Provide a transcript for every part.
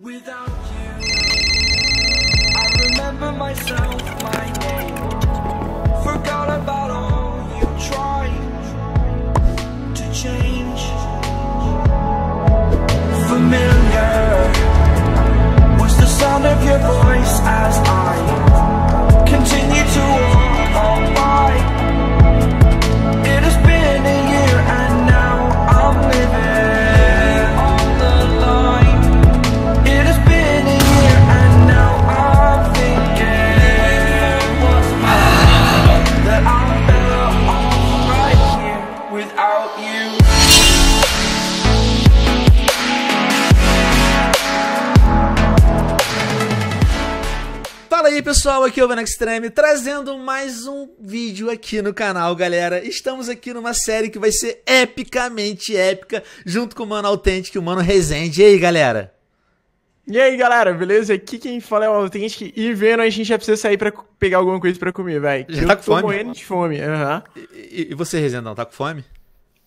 Without you, I remember myself, my name. Forgot about all you tried to change. Familiar was the sound of your voice. Fala aí pessoal, aqui é o Ben Extreme trazendo mais um vídeo aqui no canal, galera. Estamos aqui numa série que vai ser epicamente épica, junto com o Mano Autêntico o Mano Resende. E aí, galera? E aí, galera, beleza? Aqui quem fala é o Authentic e vendo a gente já precisa sair pra pegar alguma coisa pra comer, velho. Já tá com fome? morrendo de fome, aham. Uhum. E, e, você, Resendão, tá com fome?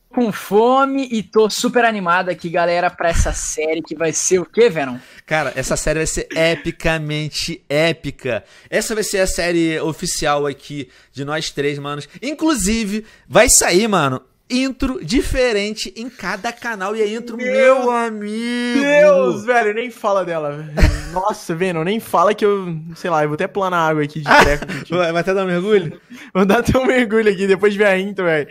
com fome e tô super animado aqui, galera, pra essa série que vai ser o quê, Venom? Cara, essa série vai ser epicamente épica. Essa vai ser a série oficial aqui de nós três, manos. Inclusive, vai sair, mano, intro diferente em cada canal. E a é intro, meu, meu amigo! Deus, velho, nem fala dela. Nossa, Venom, nem fala que eu, sei lá, eu vou até pular na água aqui de treco. vai até dar um mergulho? vou dar até um mergulho aqui, depois de ver a intro, velho.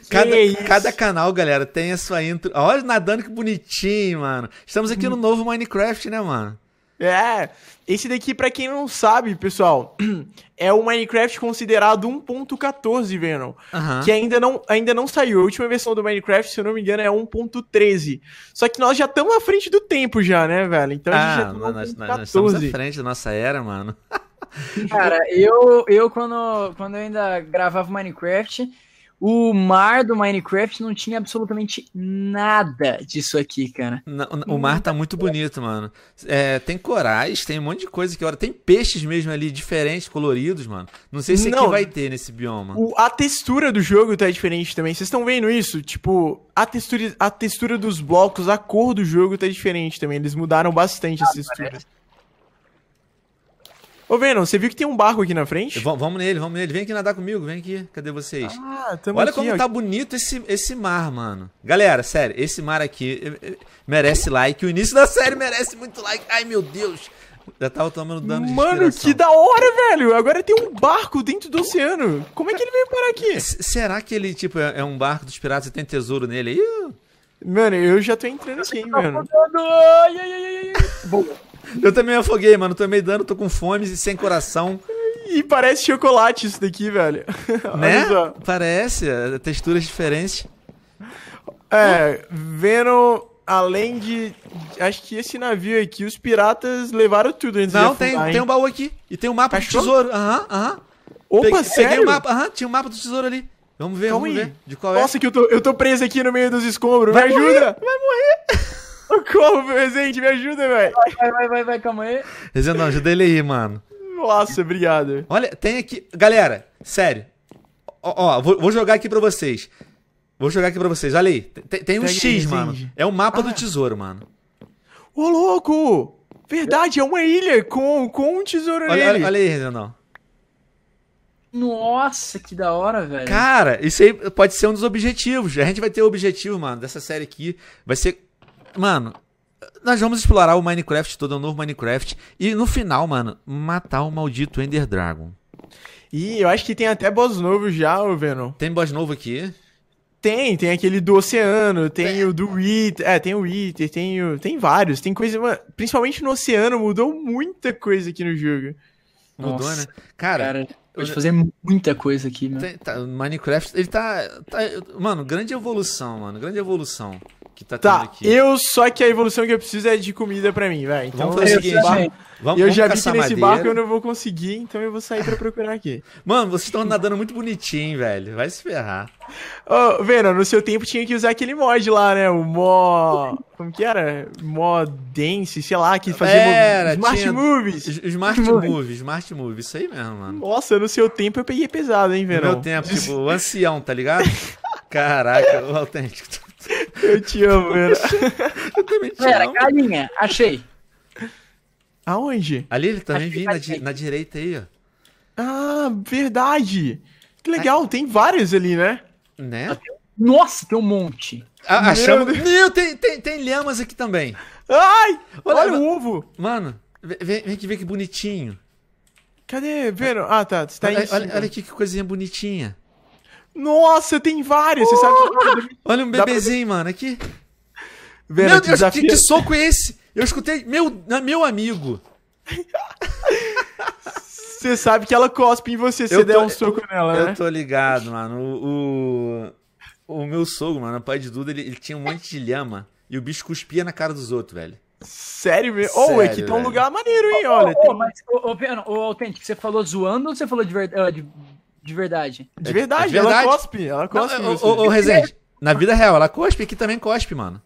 Cada, cada, canal, galera, tem a sua intro. Olha nadando que bonitinho, mano. Estamos aqui no novo Minecraft, né, mano? É. Esse daqui, para quem não sabe, pessoal, é o Minecraft considerado 1.14, Venom. Uhum. Que ainda não, ainda não saiu. A última versão do Minecraft, se eu não me engano, é 1.13. Só que nós já estamos à frente do tempo já, né, velho? Então ah, a gente ah, já tá nós, nós, nós estamos à frente da nossa era, mano. Cara, eu, eu quando, quando eu ainda gravava Minecraft o mar do Minecraft não tinha absolutamente nada disso aqui, cara. Não, o mar tá muito bonito, mano. É, tem corais, tem um monte de coisa que olha. Tem peixes mesmo ali, diferentes, coloridos, mano. Não sei se não, aqui vai ter nesse bioma. O, a textura do jogo tá diferente também. Vocês estão vendo isso? Tipo, a textura, a textura dos blocos, a cor do jogo tá diferente também. Eles mudaram bastante ah, as texturas. Parece Ô, Venom, você viu que tem um barco aqui na frente? V vamos nele, vamos nele. Vem aqui nadar comigo, vem aqui. Cadê vocês? Ah, tamo Olha aqui, como ó. tá bonito esse, esse mar, mano. Galera, sério, esse mar aqui eh, eh, merece like. O início da série merece muito like. Ai, meu Deus. Já tava tomando dano de Mano, que da hora, velho! Agora tem um barco dentro do oceano. Como é que ele veio parar aqui? S será que ele, tipo, é, é um barco dos piratas e tem tesouro nele? Ih! Mano, eu já tô entrando aqui, hein, tá mano. Ai, ai, ai, ai. Boa. Eu também afoguei, mano. meio dando, tô com fome e sem coração. E parece chocolate isso daqui, velho. Né? Parece, é, texturas diferentes. É, vendo além de. Acho que esse navio aqui, os piratas levaram tudo antes Não, tem, tem um baú aqui. E tem um mapa Achou? do tesouro. Aham, uhum, aham. Opa, Peguei, sério? Peguei o mapa. Aham, tinha um mapa do tesouro ali. Vamos ver, Calma vamos aí. ver. De qual Nossa, é. Nossa, que eu tô, eu tô preso aqui no meio dos escombros. Vai Me morrer, ajuda! Vai morrer! Socorro, meu Rezende, me ajuda, velho. Vai, vai, vai, vai, calma aí. Rezendão, ajuda ele aí, mano. Nossa, obrigado. Olha, tem aqui. Galera, sério. Ó, ó vou, vou, jogar aqui pra vocês. Vou jogar aqui pra vocês. Olha aí. Tem, tem um X, Rezende. mano. É o mapa ah. do tesouro, mano. Ô, louco! Verdade, é uma ilha com, com um tesouro ali. Olha, olha aí, Rezendão. Nossa, que da hora, velho. Cara, isso aí pode ser um dos objetivos. A gente vai ter o objetivo, mano, dessa série aqui. Vai ser Mano, nós vamos explorar o Minecraft todo, o um novo Minecraft. E no final, mano, matar o maldito Ender Dragon. E eu acho que tem até boss novo já, ô Venom. Tem boss novo aqui? Tem, tem aquele do Oceano, tem é. o do Wither, é, tem o Wither, tem, o, tem vários, tem coisa, mano, principalmente no Oceano, mudou muita coisa aqui no jogo. Mudou, né? Nossa. né? Cara, cara pode fazer muita coisa aqui, mano. Tem, tá, Minecraft, ele tá, tá, mano, grande evolução, mano, grande evolução que tá, tá tendo aqui. Eu, só que a evolução que eu preciso é de comida pra mim, velho. Então vamos fazer o seguinte. Bar... Vamos, eu vamos já vi que nesse barco eu não vou conseguir, então eu vou sair pra procurar aqui. Mano, vocês estão nadando muito bonitinho, velho. Vai se ferrar. Ô, oh, no seu tempo tinha que usar aquele mod lá, né? O mó. Como que era? Mó dance, sei lá, que fazia. Era, mov... Smart tinha... Movies. Smart Move, Smart Move, isso aí mesmo, mano. Nossa, no seu tempo eu peguei pesado, hein, Venom? No meu tempo, tipo, o ancião, tá ligado? Caraca, o autêntico. Eu te amo, Vera. Eu também te Vera, amo. galinha, achei. Aonde? Ali ele também vi na, di- na direita aí, ó. Ah, verdade. Que legal, tem várias ali, né? Né? Nossa, tem um monte. A, ah, achamos. Meu, tem, tem, tem lhamas aqui também. Ai, olha, Olha, o ovo. Mano, vem, vem aqui ver que bonitinho. Cadê, Vera? Ah, tá, você tá aí. Olha, olha aqui que coisinha bonitinha. Nossa, tem vários, você sabe Olha um bebezinho, pra... mano, aqui. Vera, meu Deus, que, que, soco é esse? Eu escutei. Meu, meu amigo. Você sabe que ela cospe em você se der um soco eu, nela, eu né? Eu tô ligado, mano. O, o, o meu sogro, mano, o pai de Duda, ele, ele, tinha um monte de lhama e o bicho cuspia na cara dos outros, velho. Sério mesmo? Ou é que tá um lugar maneiro, hein? Olha. Ô, oh, oh, tem... Mas, ô, ô, ô Autêntico, você falou zoando ou você falou de verdade? Uh, de verdade. De verdade, é, de verdade. ela cospe. Ela cospe. Não, ô, ô, Rezende, na vida real, ela cospe aqui também cospe, mano.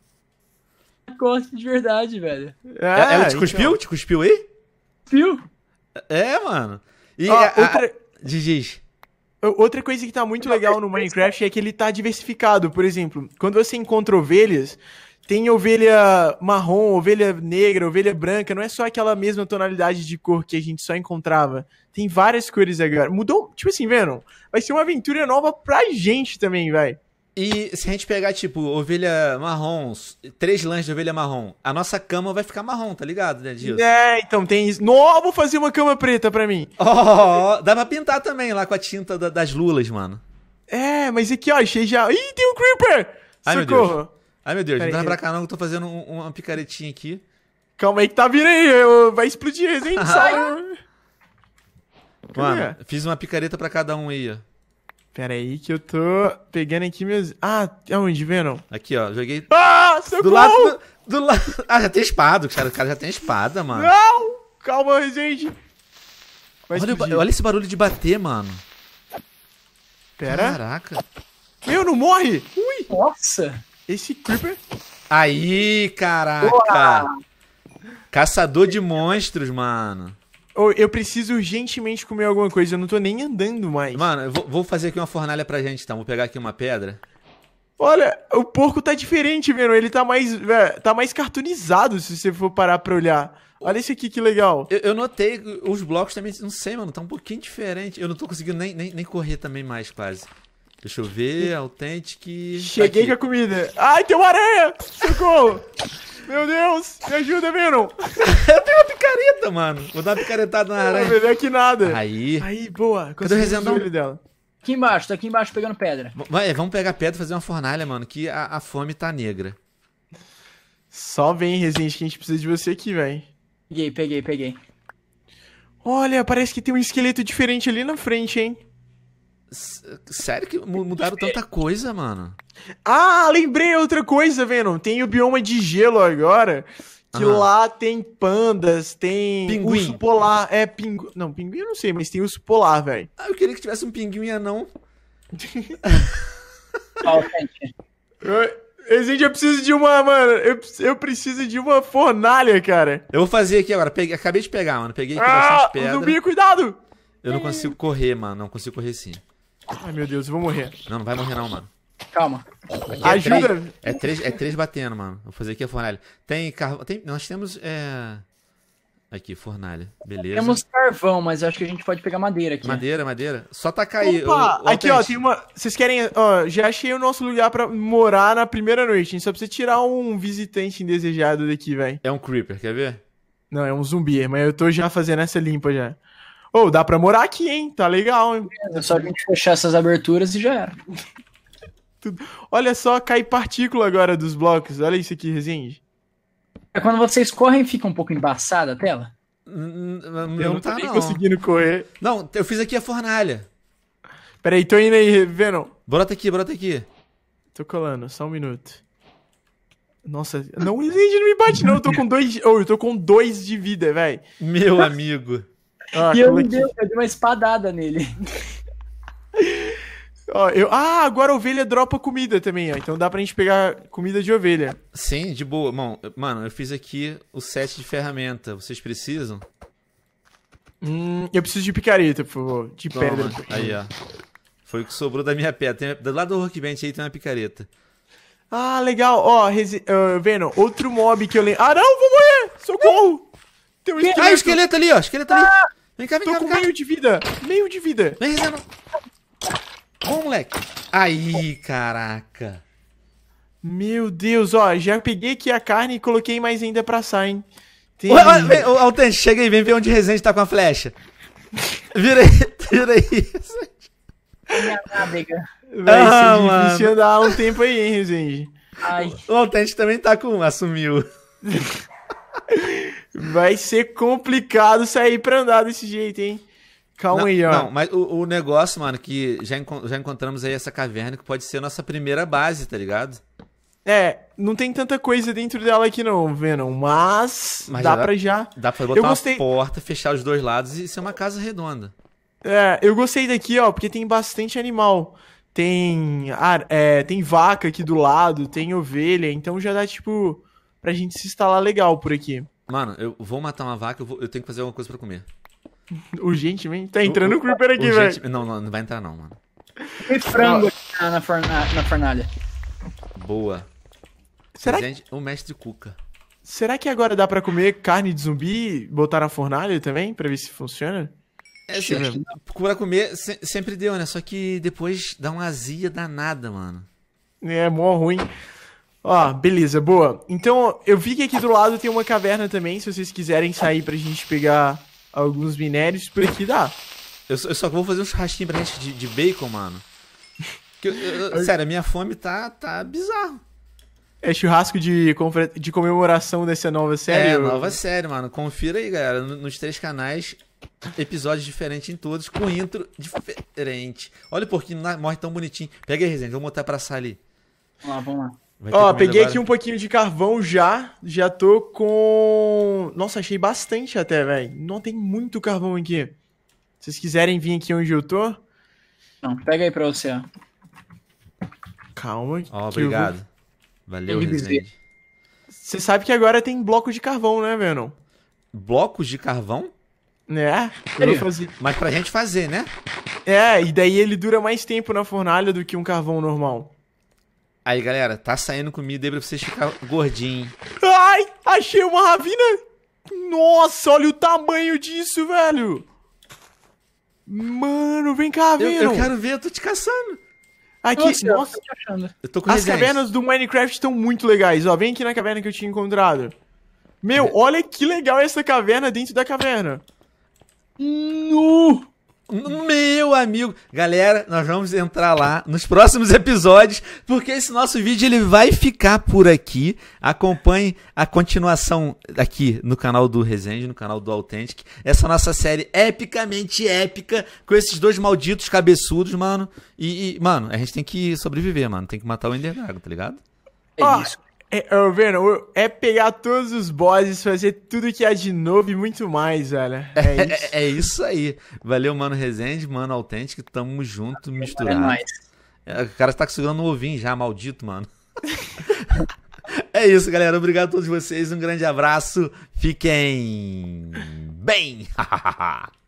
Cospe de verdade, velho. É, ela te então. cuspiu? Então. Te cuspiu aí? Cuspiu. É, mano. E ah, a, outra... A... Diz, Outra coisa que tá muito legal no Minecraft é que ele tá diversificado. Por exemplo, quando você encontra ovelhas, tem ovelha marrom, ovelha negra, ovelha branca, não é só aquela mesma tonalidade de cor que a gente só encontrava. Tem várias cores agora. Mudou, tipo assim, vendo? vai ser uma aventura nova pra gente também, vai. E se a gente pegar, tipo, ovelha marrom, três lãs de ovelha marrom, a nossa cama vai ficar marrom, tá ligado, né, Gilson? É, então tem isso. Novo fazer uma cama preta pra mim. oh, dá pra pintar também lá com a tinta da, das lulas, mano. É, mas aqui, ó, achei já... Ih, tem um Creeper! Ai, Socorro! Ai, meu Deus, Pera não dá pra cá não, eu tô fazendo um, uma picaretinha aqui. Calma aí que tá vindo aí, eu... vai explodir esse, hein? Sai! Mano, fiz uma picareta pra cada um aí, ó. Pera aí que eu tô pegando aqui meus... Ah, é onde, Venom? Aqui, ó, joguei... Ah, socorro! Do lado... Do, lado. Ah, já tem espada, cara, o cara já tem espada, mano. Não! Calma gente. Vai olha, olha esse barulho de bater, mano. Pera. Caraca. Meu, não morre! Ui! Nossa! Esse Creeper. Aí, caraca. Boa. Caçador de monstros, mano. Eu preciso urgentemente comer alguma coisa, eu não tô nem andando mais. Mano, eu vou fazer aqui uma fornalha pra gente, então. Vou pegar aqui uma pedra. Olha, o porco tá diferente, mano. Ele tá mais, é, tá mais cartunizado, se você for parar pra olhar. Olha esse aqui, que legal. Eu, eu, notei, os blocos também, não sei, mano, tá um pouquinho diferente. Eu não tô conseguindo nem, nem, nem correr também mais, quase. Deixa eu ver, Authentic. Cheguei tá com a comida. Ai, tem uma aranha! Socorro! Meu Deus, me ajuda, Venom! eu tenho uma picareta, mano. Vou dar uma picaretada na aranha. Não vou aqui nada. Aí. Aí, boa. Cadê o resendão? dela. Aqui embaixo, tô aqui embaixo pegando pedra. Vai, vamos pegar pedra e fazer uma fornalha, mano, que a, a fome tá negra. Só vem, Resende, que a gente precisa de você aqui, velho. Peguei, peguei, peguei. Olha, parece que tem um esqueleto diferente ali na frente, hein? Sério que mudaram tanta coisa, mano? Ah, lembrei outra coisa, Venom. Tem o bioma de gelo agora. Que uhum. lá tem pandas, tem pinguim. urso polar. É, pinguim. Não, pinguim eu não sei, mas tem urso polar, velho. Ah, eu queria que tivesse um pinguim anão. eu, gente, eu preciso de uma, mano. Eu, eu preciso de uma fornalha, cara. Eu vou fazer aqui agora. Peguei, acabei de pegar, mano. Peguei aqui ah, bastante pedra. Zumbi, cuidado! Eu não consigo correr, mano. Não consigo correr sim. Ai, meu Deus, eu vou morrer. Não, não vai morrer não, mano. Calma. Aqui é Ajuda. É três, é três, é três batendo, mano. Vou fazer aqui a fornalha. Tem carvão. Tem, nós temos. É... Aqui, fornalha. Beleza. Temos carvão, mas acho que a gente pode pegar madeira aqui. Madeira, madeira. Só tá aí. Opa, o, o aqui, ó, tem uma. Vocês querem. Ó, já achei o nosso lugar pra morar na primeira noite. A gente só precisa tirar um visitante indesejado daqui, velho. É um creeper, quer ver? Não, é um zumbi, mas eu tô já fazendo essa limpa já. Ô, oh, dá pra morar aqui, hein? Tá legal, hein? É só a gente fechar essas aberturas e já era. Olha só, cai partícula agora dos blocos. Olha isso aqui, Resende. É quando vocês correm, fica um pouco embaçada a tela? Eu não tá nem conseguindo correr. Não, eu fiz aqui a fornalha. Peraí, tô indo aí, Venom. Brota aqui, brota aqui. Tô colando, só um minuto. Nossa, não, Resende não me bate não, eu tô com dois, oh, eu tô com dois de vida, velho. Meu amigo. Ah, e eu dei, eu dei uma espadada nele. Ó, eu... Ah, agora a ovelha dropa comida também, ó. Então dá pra gente pegar comida de ovelha. Sim, de boa. Bom, mano, eu fiz aqui o set de ferramenta. Vocês precisam? Hum, eu preciso de picareta, por favor. De Toma. pedra. Aí, ó. Foi o que sobrou da minha pedra. Tem... Do lado do workbench aí tem uma picareta. Ah, legal. Ó, uh, vendo, outro mob que eu lembro. Ah, não, vou morrer! Socorro! Tem um é esqueleto. Ah, esqueleto ali, ó. Esqueleto ali. Ah! Vem cá, vem Tô cá. Tô com cá. meio de vida. Meio de vida. Vem reserva. Bom, moleque. Aí, caraca. Meu Deus, ó. Já peguei aqui a carne e coloquei mais ainda pra assar, hein. Tem... Alten, chega aí. Vem ver onde o Rezende tá com a flecha. Vira aí. Vira aí. Minha nádega. Vai ah, ser é um tempo aí, hein, Rezende. Ai. O Altente também tá com assumiu. Vai ser complicado sair pra andar desse jeito, hein? Calma não, aí, ó. Não, mas o, o negócio, mano, que já, enco já encontramos aí essa caverna que pode ser a nossa primeira base, tá ligado? É, não tem tanta coisa dentro dela aqui não, Venom, mas, mas dá, dá pra já... Dá pra botar gostei... uma porta, fechar os dois lados e ser uma casa redonda. É, eu gostei daqui, ó, porque tem bastante animal. Tem, ar, é, tem vaca aqui do lado, tem ovelha, então já dá, tipo, pra gente se instalar legal por aqui. Mano, eu vou matar uma vaca, eu, vou, eu tenho que fazer alguma coisa pra comer. Urgentemente? Tá entrando o, Creeper aqui, velho. Não, não, não vai entrar não, mano. Tem frango na, na, fornalha, na fornalha. Boa. Será que... O mestre Cuca. Será que agora dá pra comer carne de zumbi e botar na fornalha também, pra ver se funciona? É, sempre, pra comer se, sempre deu, né? Só que depois dá uma azia danada, mano. É, mó ruim. Ó, beleza, boa. Então, eu vi que aqui do lado tem uma caverna também, se vocês quiserem sair pra gente pegar alguns minérios, por aqui dá. Eu, eu só vou fazer um churrasquinho pra gente de, de bacon, mano. Eu, eu, sério, a minha fome tá, tá bizarro. É churrasco de, de comemoração dessa nova série? É, nova série, mano. Confira aí, galera, nos três canais, episódios diferentes em todos, com intro diferente. Olha o porquinho morre tão bonitinho. Pega aí, Resende, Vou botar pra assar ali. Vamos lá, vamos lá. Ó, peguei agora. aqui um pouquinho de carvão já. Já tô com. Nossa, achei bastante até, velho. Não tem muito carvão aqui. Se vocês quiserem vir aqui onde eu tô. Não, pega aí pra você, ó. Calma. Ó, obrigado. Vou... Valeu, Você sabe que agora tem bloco de carvão, né, Venom? Blocos de carvão? Né? Mas pra gente fazer, né? É, e daí ele dura mais tempo na fornalha do que um carvão normal. Aí, galera, tá saindo comida aí pra vocês ficar gordinho. Ai, achei uma ravina. Nossa, olha o tamanho disso, velho. Mano, vem cá, velho. Eu, eu quero ver, eu tô te caçando. Aqui, nossa, nossa. Eu tô com As cavernas do Minecraft estão muito legais, ó. Vem aqui na caverna que eu tinha encontrado. Meu, é. olha que legal essa caverna dentro da caverna. No! Meu amigo, galera, nós vamos entrar lá nos próximos episódios, porque esse nosso vídeo ele vai ficar por aqui. Acompanhe a continuação aqui no canal do Resende, no canal do Authentic. Essa nossa série epicamente épica com esses dois malditos cabeçudos, mano. E, e mano, a gente tem que sobreviver, mano. Tem que matar o Dragon, tá ligado? É isso. É, eu é, vendo, é pegar todos os bosses, fazer tudo que há de novo e muito mais, velho. É, é isso, é, isso aí. Valeu, mano Rezende, mano Autêntico, tamo junto, é misturado. É É, o cara tá segurando o um ovinho já, maldito, mano. é isso, galera. Obrigado a todos vocês, um grande abraço. Fiquem bem.